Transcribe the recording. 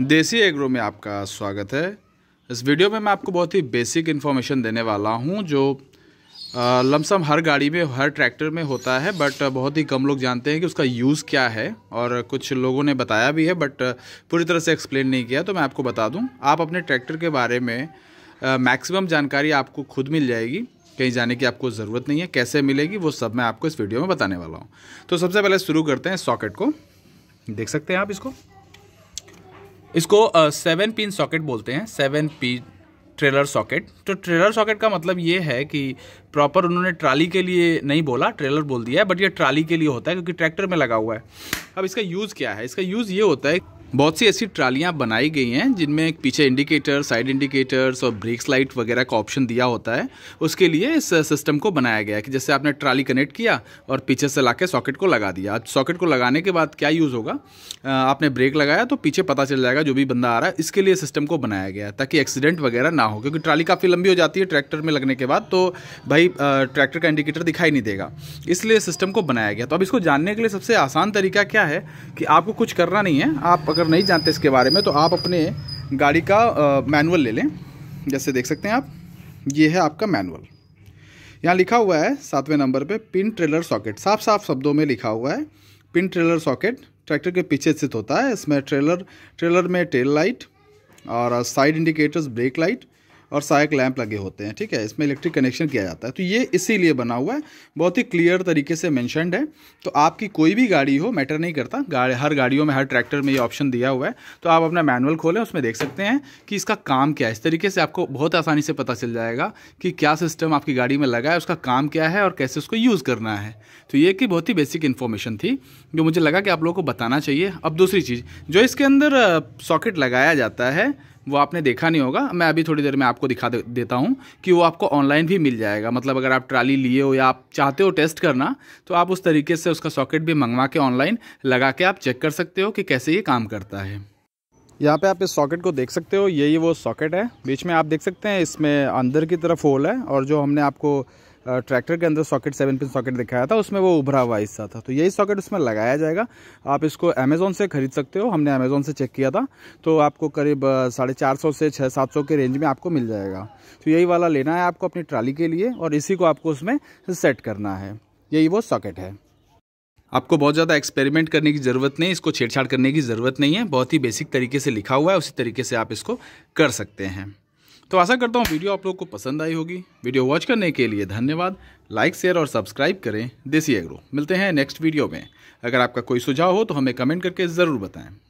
देसी एग्रो में आपका स्वागत है इस वीडियो में मैं आपको बहुत ही बेसिक इन्फॉर्मेशन देने वाला हूं जो लमसम हर गाड़ी में हर ट्रैक्टर में होता है बट बहुत ही कम लोग जानते हैं कि उसका यूज़ क्या है और कुछ लोगों ने बताया भी है बट पूरी तरह से एक्सप्लेन नहीं किया तो मैं आपको बता दूँ आप अपने ट्रैक्टर के बारे में मैक्सिमम जानकारी आपको खुद मिल जाएगी कहीं जाने की आपको ज़रूरत नहीं है कैसे मिलेगी वो सब मैं आपको इस वीडियो में बताने वाला हूँ तो सबसे पहले शुरू करते हैं सॉकेट को देख सकते हैं आप इसको इसको सेवन पिन सॉकेट बोलते हैं सेवन पिन ट्रेलर सॉकेट तो ट्रेलर सॉकेट का मतलब ये है कि प्रॉपर उन्होंने ट्राली के लिए नहीं बोला ट्रेलर बोल दिया है बट ये ट्राली के लिए होता है क्योंकि ट्रैक्टर में लगा हुआ है अब इसका यूज़ क्या है इसका यूज़ ये होता है बहुत सी ऐसी ट्रालियाँ बनाई गई हैं जिनमें पीछे इंडिकेटर साइड इंडिकेटर्स और ब्रेक लाइट वगैरह का ऑप्शन दिया होता है उसके लिए इस सिस्टम को बनाया गया है कि जैसे आपने ट्राली कनेक्ट किया और पीछे से ला के सॉकेट को लगा दिया सॉकेट को लगाने के बाद क्या यूज़ होगा आपने ब्रेक लगाया तो पीछे पता चल जाएगा जो भी बंदा आ रहा है इसके लिए सिस्टम को बनाया गया ताकि एक्सीडेंट वगैरह ना हो क्योंकि ट्राली काफ़ी लंबी हो जाती है ट्रैक्टर में लगने के बाद तो भाई ट्रैक्टर का इंडिकेटर दिखाई नहीं देगा इसलिए सिस्टम को बनाया गया तो अब इसको जानने के लिए सबसे आसान तरीका क्या है कि आपको कुछ करना नहीं है आप अगर अगर नहीं जानते इसके बारे में तो आप अपने गाड़ी का मैनुअल ले लें जैसे देख सकते हैं आप ये है आपका मैनुअल यहाँ लिखा हुआ है सातवें नंबर पे पिन ट्रेलर सॉकेट साफ साफ शब्दों में लिखा हुआ है पिन ट्रेलर सॉकेट ट्रैक्टर के पीछे स्थित होता है इसमें ट्रेलर ट्रेलर में टेल लाइट और साइड इंडिकेटर्स ब्रेक लाइट और सहायक लैंप लगे होते हैं ठीक है इसमें इलेक्ट्रिक कनेक्शन किया जाता है तो ये इसीलिए बना हुआ है बहुत ही क्लियर तरीके से मैंशनड है तो आपकी कोई भी गाड़ी हो मैटर नहीं करता गाड़ी हर गाड़ियों में हर ट्रैक्टर में ये ऑप्शन दिया हुआ है तो आप अपना मैनुअल खोलें उसमें देख सकते हैं कि इसका काम क्या है इस तरीके से आपको बहुत आसानी से पता चल जाएगा कि क्या सिस्टम आपकी गाड़ी में लगा है उसका काम क्या है और कैसे उसको यूज़ करना है तो ये कि बहुत ही बेसिक इन्फॉर्मेशन थी जो मुझे लगा कि आप लोगों को बताना चाहिए अब दूसरी चीज़ जो इसके अंदर सॉकेट लगाया जाता है वो आपने देखा नहीं होगा मैं अभी थोड़ी देर में आपको दिखा दे, देता हूँ कि वो आपको ऑनलाइन भी मिल जाएगा मतलब अगर आप ट्राली लिए हो या आप चाहते हो टेस्ट करना तो आप उस तरीके से उसका सॉकेट भी मंगवा के ऑनलाइन लगा के आप चेक कर सकते हो कि कैसे ये काम करता है यहाँ पे आप इस सॉकेट को देख सकते हो यही वो सॉकेट है बीच में आप देख सकते हैं इसमें अंदर की तरफ होल है और जो हमने आपको ट्रैक्टर के अंदर सॉकेट सेवन पिन सॉकेट दिखाया था उसमें वो उभरा हुआ हिस्सा था तो यही सॉकेट उसमें लगाया जाएगा आप इसको अमेज़ोन से खरीद सकते हो हमने अमेज़ोन से चेक किया था तो आपको करीब साढ़े चार सौ से छः सात सौ के रेंज में आपको मिल जाएगा तो यही वाला लेना है आपको अपनी ट्राली के लिए और इसी को आपको उसमें सेट करना है यही वो सॉकेट है आपको बहुत ज़्यादा एक्सपेरिमेंट करने की ज़रूरत नहीं इसको छेड़छाड़ करने की ज़रूरत नहीं है बहुत ही बेसिक तरीके से लिखा हुआ है उसी तरीके से आप इसको कर सकते हैं तो आशा करता हूँ वीडियो आप लोग को पसंद आई होगी वीडियो वॉच करने के लिए धन्यवाद लाइक शेयर और सब्सक्राइब करें देसी एग्रो मिलते हैं नेक्स्ट वीडियो में अगर आपका कोई सुझाव हो तो हमें कमेंट करके ज़रूर बताएं